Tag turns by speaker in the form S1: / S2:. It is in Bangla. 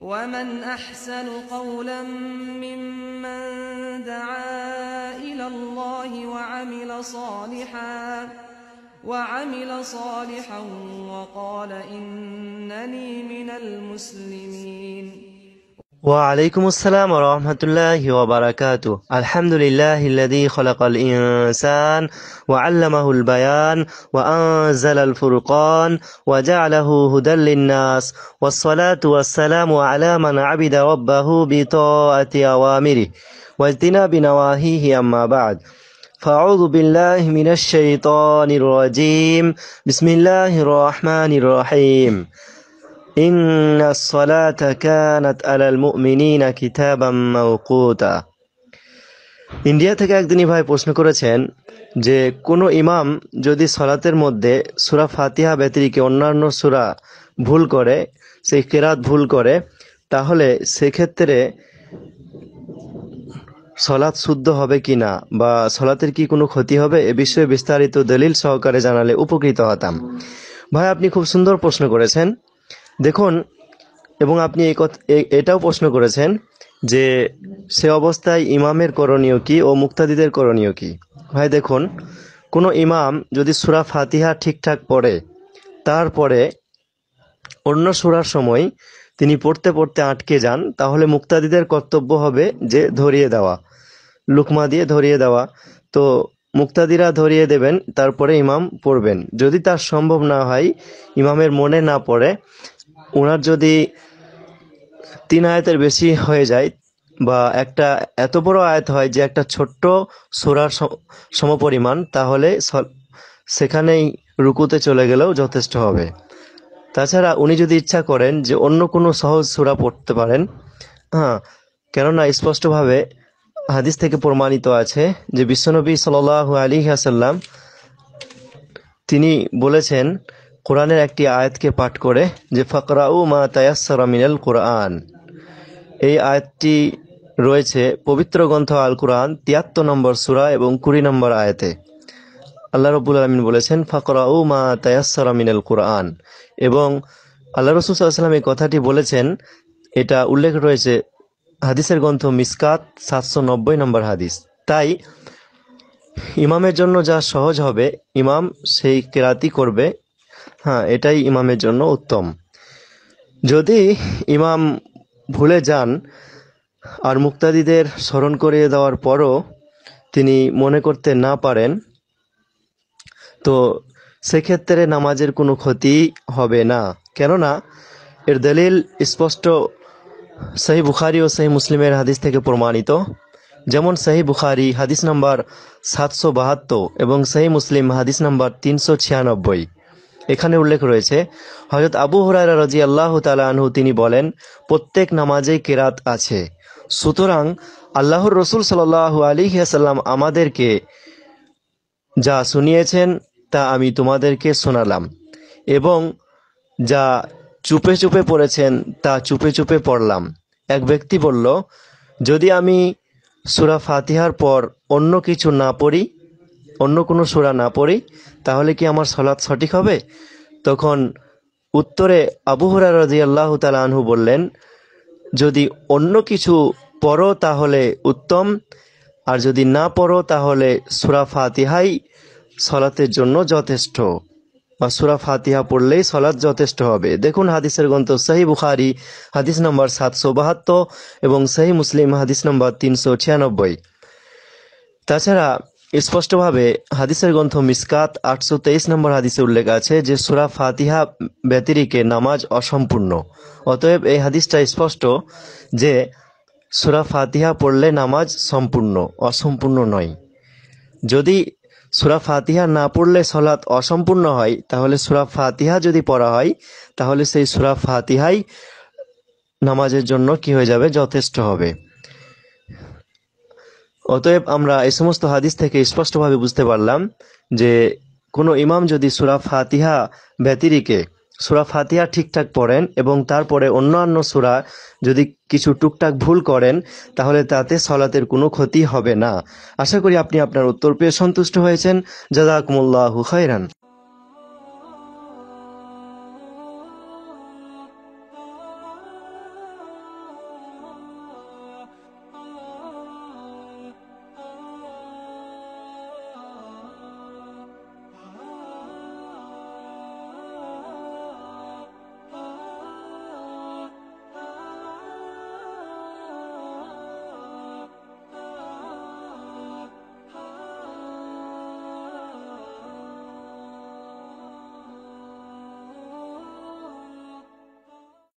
S1: ومن أحسن قولا ممن دعا إلى الله وعمل صالحا وعمل صالحا وقال إنني من المسلمين وعليكم السلام ورحمة الله وبركاته الحمد لله الذي خلق الإنسان وعلمه البيان وأنزل الفرقان وجعله هدى للناس والصلاة والسلام على من عبد ربه بطاعة أوامره واجتناب نواهيه أما بعد فأعوذ بالله من الشيطان الرجيم بسم الله الرحمن الرحيم إن الصلاة كانت على المؤمنين كتابا موقوتا ইন্ডিয়া থেকে একদিনই ভাই প্রশ্ন করেছেন যে কোনো ইমাম যদি সলাতের মধ্যে সুরা ফাতিহা ব্যতিরিকে অন্যান্য সুরা ভুল করে সেই কেরাত ভুল করে তাহলে সেক্ষেত্রে সলাৎ শুদ্ধ হবে কি না বা সলাতের কি কোনো ক্ষতি হবে এ বিষয়ে বিস্তারিত দলিল সহকারে জানালে উপকৃত হতাম ভাই আপনি খুব সুন্দর প্রশ্ন করেছেন দেখুন এবং আপনি এই এটাও প্রশ্ন করেছেন যে সে অবস্থায় ইমামের করণীয় কি ও মুক্তাদিদের করণীয় কি ভাই দেখুন কোনো ইমাম যদি সুরা ফাতিহা ঠিকঠাক পড়ে তারপরে অন্য সুরার সময় তিনি পড়তে পড়তে আটকে যান তাহলে মুক্তাদিদের কর্তব্য হবে যে ধরিয়ে দেওয়া লুকমা দিয়ে ধরিয়ে দেওয়া তো মুক্তাদিরা ধরিয়ে দেবেন তারপরে ইমাম পড়বেন যদি তার সম্ভব না হয় ইমামের মনে না পড়ে ওনার যদি তিন আয়াতের বেশি হয়ে যায় বা একটা এত বড় আয়াত হয় যে একটা ছোট্ট সোরার সমপরিমাণ তাহলে সেখানেই রুকুতে চলে গেলেও যথেষ্ট হবে তাছাড়া উনি যদি ইচ্ছা করেন যে অন্য কোনো সহজ সুরা পড়তে পারেন হ্যাঁ কেননা স্পষ্টভাবে হাদিস থেকে প্রমাণিত আছে যে বিশ্বনবী সাল আলী আসাল্লাম তিনি বলেছেন কোরআনের একটি আয়াতকে পাঠ করে যে ফকরাউ মা তায়াসরা মিনাল কোরআন এই আয়াতটি রয়েছে পবিত্র গ্রন্থ আল কোরআন তিয়াত্তর নম্বর সুরা এবং কুড়ি নম্বর আয়াতে আল্লাহ রবুল আলমিন বলেছেন ফকরাউ মা তায়াসরা মিনাল কোরআন এবং আল্লাহ রসুলাম এই কথাটি বলেছেন এটা উল্লেখ রয়েছে হাদিসের গ্রন্থ মিসকাত সাতশো নব্বই নম্বর হাদিস তাই ইমামের জন্য যা সহজ হবে ইমাম সেই কেরাতি করবে হ্যাঁ এটাই ইমামের জন্য উত্তম যদি ইমাম ভুলে যান আর মুক্তাদিদের স্মরণ করিয়ে দেওয়ার পরও তিনি মনে করতে না পারেন তো সেক্ষেত্রে নামাজের কোনো ক্ষতি হবে না কেননা এর দলিল স্পষ্ট সহি বুখারি ও সহি মুসলিমের হাদিস থেকে প্রমাণিত যেমন সহি বুখারি হাদিস নাম্বার সাতশো বাহাত্তর এবং সহি মুসলিম হাদিস নাম্বার তিনশো ছিয়ানব্বই এখানে উল্লেখ রয়েছে হজরত আবু হরাইরা রাজি আল্লাহ তালাহু তিনি বলেন প্রত্যেক নামাজেই কেরাত আছে সুতরাং আল্লাহর রসুল আলী আলিহাসাল্লাম আমাদেরকে যা শুনিয়েছেন তা আমি তোমাদেরকে শোনালাম এবং যা চুপে চুপে পড়েছেন তা চুপে চুপে পড়লাম এক ব্যক্তি বলল যদি আমি সুরা ফাতিহার পর অন্য কিছু না পড়ি অন্য কোনো সুরা না পড়ি তাহলে কি আমার সলাদ সঠিক হবে তখন উত্তরে আবু হুরা রাজি আল্লাহ আনহু বললেন যদি অন্য কিছু পড়ো তাহলে উত্তম আর যদি না পড়ো তাহলে সুরা ফাতিহাই সলাতের জন্য যথেষ্ট বা সুরা ফাতিহা পড়লেই সলাদ যথেষ্ট হবে দেখুন হাদিসের গ্রন্থ সাহি বুখারি হাদিস নম্বর সাতশো বাহাত্তর এবং সাহি মুসলিম হাদিস নম্বর তিনশো ছিয়ানব্বই তাছাড়া স্পষ্টভাবে হাদিসের গ্রন্থ মিসকাত আটশো তেইশ নম্বর হাদিসে উল্লেখ আছে যে সুরা ফাতিহা ব্যতিরিকে নামাজ অসম্পূর্ণ অতএব এই হাদিসটা স্পষ্ট যে সুরা ফাতিহা পড়লে নামাজ সম্পূর্ণ অসম্পূর্ণ নয় যদি সুরা ফাতিহা না পড়লে সলাৎ অসম্পূর্ণ হয় তাহলে সুরা ফাতিহা যদি পড়া হয় তাহলে সেই সুরা ফাতিহাই নামাজের জন্য কি হয়ে যাবে যথেষ্ট হবে অতএব আমরা এই সমস্ত হাদিস থেকে স্পষ্টভাবে বুঝতে পারলাম যে কোনো ইমাম যদি সুরা ফাতিহা ব্যতিরিকে সুরা ফাতিহা ঠিকঠাক পড়েন এবং তারপরে অন্যান্য সুরা যদি কিছু টুকটাক ভুল করেন তাহলে তাতে সলাতের কোনো ক্ষতি হবে না আশা করি আপনি আপনার উত্তর পেয়ে সন্তুষ্ট হয়েছেন জাদাকুমুল্লাহ খাইরান